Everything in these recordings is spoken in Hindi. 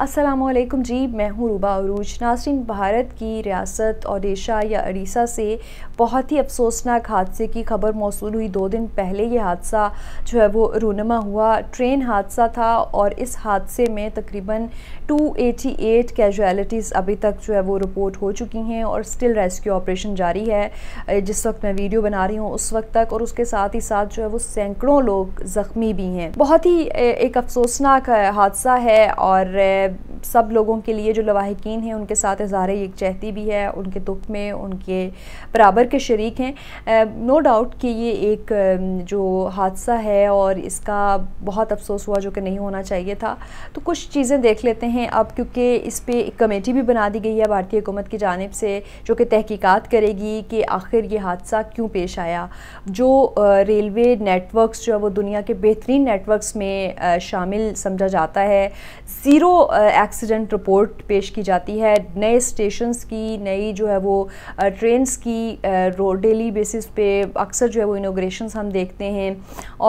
असलम जी मैं हूँ रूबा अरूज नासरीन भारत की रियासत ओडिशा या अड़ीसा से बहुत ही अफसोसनाक हादसे की खबर मौसू हुई दो दिन पहले यह हादसा जो है वो रूनमा हुआ ट्रेन हादसा था और इस हादसे में तकरीबन 288 कैजुअलिटीज़ अभी तक जो है वो रिपोर्ट हो चुकी हैं और स्टिल रेस्क्यू ऑपरेशन जारी है जिस वक्त मैं वीडियो बना रही हूँ उस वक्त तक और उसके साथ ही साथ जो है वो सैकड़ों लोग ज़ख्मी भी हैं बहुत ही एक अफसोसनाक हादसा है और सब लोगों के लिए जो लवाहकिन हैं उनके साथ इजहार एक चहती भी है उनके दुख में उनके बराबर के शरीक हैं नो डाउट कि ये एक जो हादसा है और इसका बहुत अफसोस हुआ जो कि नहीं होना चाहिए था तो कुछ चीज़ें देख लेते हैं अब क्योंकि इस पर एक कमेटी भी बना दी गई है भारतीय हुकूमत की जानब से जो कि तहकीक़त करेगी कि आखिर ये हादसा क्यों पेश आया जो रेलवे नेटवर्कस जो है वो दुनिया के बेहतरीन नेटवर्कस में शामिल समझा जाता है ज़ीरो एक्सीडेंट रिपोर्ट पेश की जाती है नए स्टेशन की नई जो है वो ट्रेन की डेली बेसिस पे अक्सर जो है वो इनोग्रेशन हम देखते हैं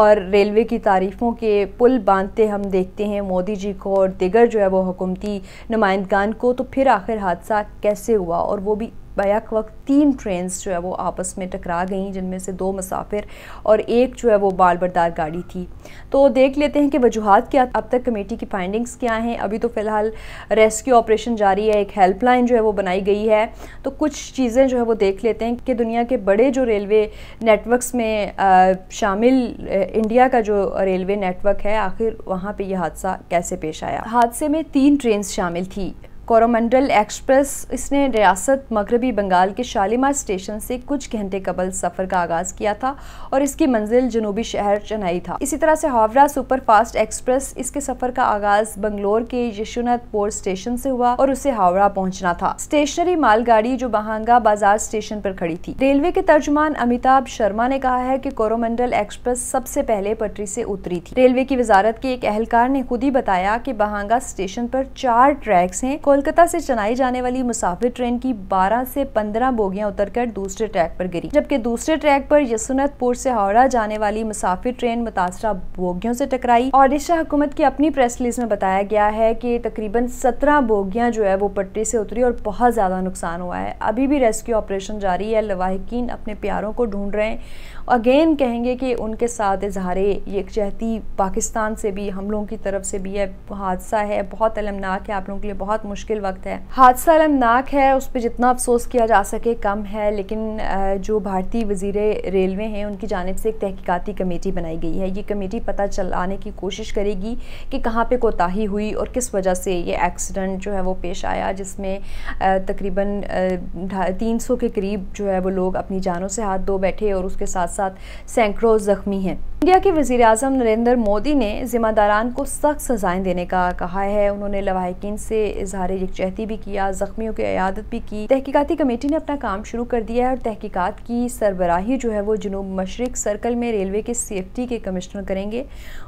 और रेलवे की तारीफ़ों के पुल बांधते हम देखते हैं मोदी जी को और दिगर जो है वो हुकूमती नुमाइंदान को तो फिर आखिर हादसा कैसे हुआ और वो भी बैक वक्त तीन ट्रेन जो है वो आपस में टकरा गई जिनमें से दो मुसाफिर और एक जो है वो बाल बरदार गाड़ी थी तो देख लेते हैं कि वजूहत क्या अब तक कमेटी की फाइंडिंग्स क्या हैं अभी तो फ़िलहाल रेस्क्यू ऑपरेशन जारी है एक हेल्पलाइन जो है वो बनाई गई है तो कुछ चीज़ें जो है वो देख लेते हैं कि दुनिया के बड़े जो रेलवे नेटवर्कस में आ, शामिल इंडिया का जो रेलवे नेटवर्क है आखिर वहाँ पर यह हादसा कैसे पेश आया हादसे में तीन ट्रेन शामिल थी कोरोमंडल एक्सप्रेस इसने रियासत मगरबी बंगाल के शालीमार स्टेशन से कुछ घंटे कबल सफ़र का आगाज़ किया था और इसकी मंजिल जनूबी शहर चेन्नई था इसी तरह से हावड़ा सुपरफास्ट एक्सप्रेस इसके सफ़र का आगाज़ बंगलोर के यशुनाथपुर स्टेशन से हुआ और उसे हावड़ा पहुंचना था स्टेशनरी मालगाड़ी जो बहांगा बाजार स्टेशन पर खड़ी थी रेलवे के तर्जमान अमिताभ शर्मा ने कहा है कि कोरोमंडल एक्सप्रेस सबसे पहले पटरी से उतरी थी रेलवे की वजारत के एक अहलकार ने खुद ही बताया कि बहांगा स्टेशन पर चार ट्रैक्स हैं कोलकाता से चलाई जाने वाली मुसाफिर ट्रेन की 12 से 15 बोगियां उतरकर दूसरे ट्रैक पर गिरी जबकि दूसरे ट्रैक पर यसुनतपुर से हावड़ा जाने वाली मुसाफिर ट्रेन मुतासरा बोगियों से टकराई ओडिशा हुकूमत की अपनी प्रेस रिलीज में बताया गया है कि तकरीबन 17 बोगियां जो है वो पटरी से उतरी और बहुत ज़्यादा नुकसान हुआ है अभी भी रेस्क्यू ऑपरेशन जारी है लवाहकिन अपने प्यारों को ढूंढ रहे हैं अगेन कहेंगे कि उनके साथ इजहार यकजहती पाकिस्तान से भी हम लोगों की तरफ से भी है हादसा है बहुत अलमनाक है आप लोगों के लिए बहुत मुश्किल मुश्किल वक्त है हादसा अलमनाक है उस पर जितना अफसोस किया जा सके कम है लेकिन जो भारतीय वजीर रेलवे हैं उनकी जानब से एक तहकीकती कमेटी बनाई गई है ये कमेटी पता चलाने की कोशिश करेगी कि कहाँ पर कोताही हुई और किस वजह से ये एक्सीडेंट जो है वो पेश आया जिसमें तकरीबन तीन सौ के करीब जो है वो लोग अपनी जानों से हाथ धो बैठे और उसके साथ साथ सैकड़ों ज़ख्मी हैं इंडिया के वजीर अजम नरेंद्र मोदी ने जिम्मेदारान को सख्त सजाएं देने का कहा है उन्होंने लवाकिन से इजहार यकचहती भी किया जख्मियों की अयादत भी की तहकीकती कमेटी ने अपना काम शुरू कर दिया है और तहकीकत की सरबराही जो है वो जनूब मशरक सर्कल में रेलवे के सेफ्टी के कमिश्नर करेंगे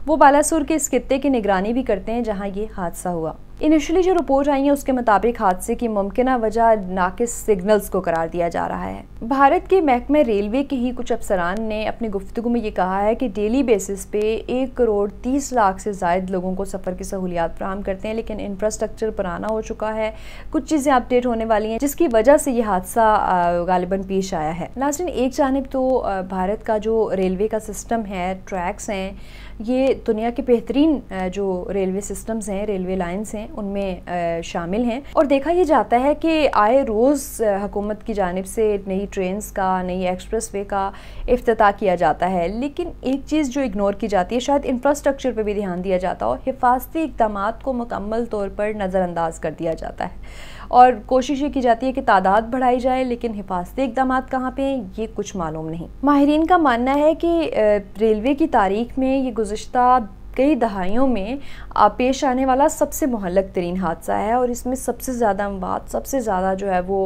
वो बालासुर के इस खत्े की निगरानी भी करते हैं जहाँ ये हादसा हुआ इनिशियली जो रिपोर्ट आई है उसके मुताबिक हादसे की मुमकिन वजह नाकिस सिग्नल्स को करार दिया जा रहा है भारत के महकमे रेलवे के ही कुछ अफसरान ने अपनी गुफ्तु में ये कहा है कि डेली बेसिस पे एक करोड़ तीस लाख से ज्यादा लोगों को सफ़र की सहूलियात फ्राहम करते हैं लेकिन इंफ्रास्ट्रक्चर पुराना हो चुका है कुछ चीज़ें अपडेट होने वाली हैं जिसकी वजह से ये हादसा गालिबा पेश आया है नाजरन एक जानब तो भारत का जो रेलवे का सिस्टम है ट्रैक्स हैं ये दुनिया के बेहतरीन जो रेलवे सिस्टम्स हैं रेलवे लाइन्स हैं उनमें शामिल हैं और देखा ये जाता है कि आए रोज़ हुकूमत की जानब से नई ट्रेन का नई एक्सप्रेस वे का अफ्ताह किया जाता है लेकिन एक चीज़ जो इग्नोर की जाती है शायद इंफ्रास्ट्रक्चर पर भी ध्यान दिया जाता हो हिफाजती इकदाम को मुकम्मल तौर पर नज़रअंदाज कर दिया जाता है और कोशिश ये की जाती है कि तादाद बढ़ाई जाए लेकिन हिफाजती इकदाम कहाँ पर हैं ये कुछ मालूम नहीं माहरीन का मानना है कि रेलवे की तारीख में ये गुज्तर कई दहाइयों में पेश आने वाला सबसे महलक तरीन हादसा है और इसमें सबसे ज़्यादा अमवात सबसे ज़्यादा जो है वो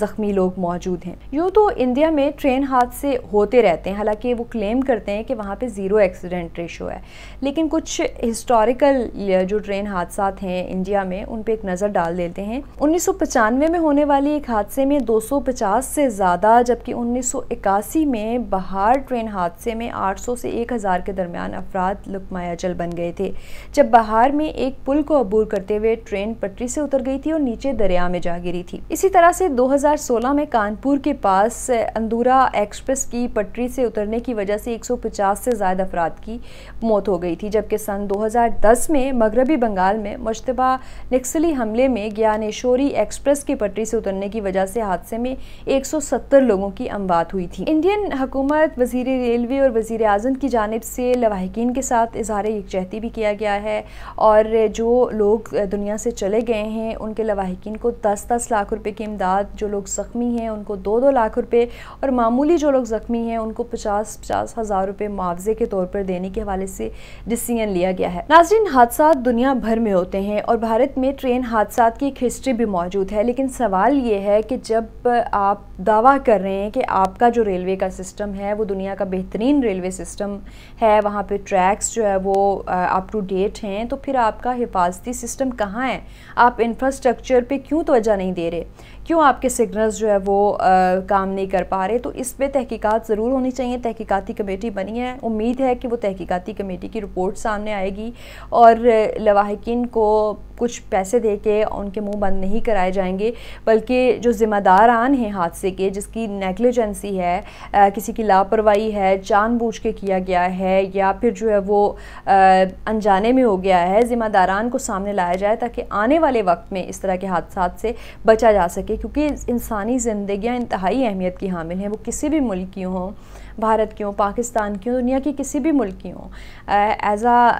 ज़ख्मी लोग मौजूद हैं यूँ तो इंडिया में ट्रेन हादसे होते रहते हैं हालांकि वो क्लेम करते हैं कि वहाँ पर ज़ीरो एक्सीडेंट रेशो है लेकिन कुछ हिस्टोरिकल जो ट्रेन हादसा हैं इंडिया में उन पर एक नज़र डाल देते हैं उन्नीस में होने वाली एक हादसे में पचास से ज़्यादा जबकि उन्नीस में बहार ट्रेन हादसे में सौ से हज़ार के दरमियान अफराद लुकमा मायाचल बन गए थे जब बहार में एक पुल को अबूर करते हुए ट्रेन पटरी से उतर गई थी और नीचे दरिया में जा गिरी थी इसी तरह से 2016 में कानपुर के पास अंदूरा एक्सप्रेस की पटरी से उतरने की वजह से 150 से ज़्यादा अफराद की मौत हो गई थी जबकि सन 2010 में मगरबी बंगाल में मुशतबा नक्सली हमले में ज्ञानेश्वरी एक्सप्रेस की पटरी से उतरने की वजह से हादसे में एक लोगों की अमवात हुई थी इंडियन हुकूमत वजीर रेलवे और वजीर अजम की जानब से लवाहकिन के साथ इजाफा इजहार यकजहती भी किया गया है और जो लोग दुनिया से चले गए हैं उनके लवाहकिन को दस दस लाख रुपये की इमदाद जो लोग ज़ख्मी हैं उनको दो दो लाख रुपये और मामूली जो लोग ज़ख्मी हैं उनको पचास पचास हज़ार रुपये मुआवजे के तौर पर देने के हवाले से डिसीजन लिया गया है नाजरीन हादसा दुनिया भर में होते हैं और भारत में ट्रेन हादसा की एक हिस्ट्री भी मौजूद है लेकिन सवाल ये है कि जब आप दावा कर रहे हैं कि आपका जो रेलवे का सिस्टम है वो दुनिया का बेहतरीन रेलवे सिस्टम है वहाँ पर ट्रैक्स जो है वो अप टू डेट हैं तो फिर आपका हिफाजती सिस्टम कहाँ है आप इंफ्रास्ट्रक्चर पे क्यों तोजा नहीं दे रहे क्यों आपके सिग्नल्स जो है वो आ, काम नहीं कर पा रहे तो इस पर तहकीकात ज़रूर होनी चाहिए तहकीकती कमेटी बनी है उम्मीद है कि वो तहकीकती कमेटी की रिपोर्ट सामने आएगी और लवाकिन को कुछ पैसे दे के उनके मुंह बंद नहीं कराए जाएंगे बल्कि जो ज़िम्मेदारान हैं हादसे के जिसकी नेगलिजेंसी है आ, किसी की लापरवाही है जानबूझ के किया गया है या फिर जो है वो आ, अनजाने में हो गया है ज़िम्मेदारान को सामने लाया जाए ताकि आने वाले वक्त में इस तरह के हादसा से बचा जा सके के क्योंकि इंसानी ज़िंदियाँ इंतहाई अहमियत की हामिल हैं वो किसी भी मुल्क की हों भारत की हों पाकिस्तान की हों दुनिया की किसी भी मुल्क की हों एज़ आ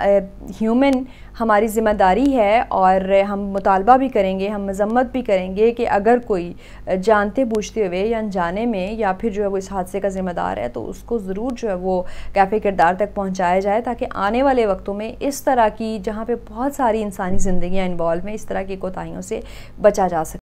ह्यूमन हमारी ज़िम्मेदारी है और हम मुतालबा भी करेंगे हम मजम्मत भी करेंगे कि अगर कोई जानते बूझते हुए या अनजाने में या फिर जो है वो इस हादसे का ज़िम्मेदार है तो उसको ज़रूर जो है वो कैफ़े किरदार तक पहुँचाया जाए ताकि आने वाले वक्तों में इस तरह की जहाँ पर बहुत सारी इंसानी ज़िंदियाँ इन्वॉल्व हैं इस तरह की कोताहीियों से बचा जा सके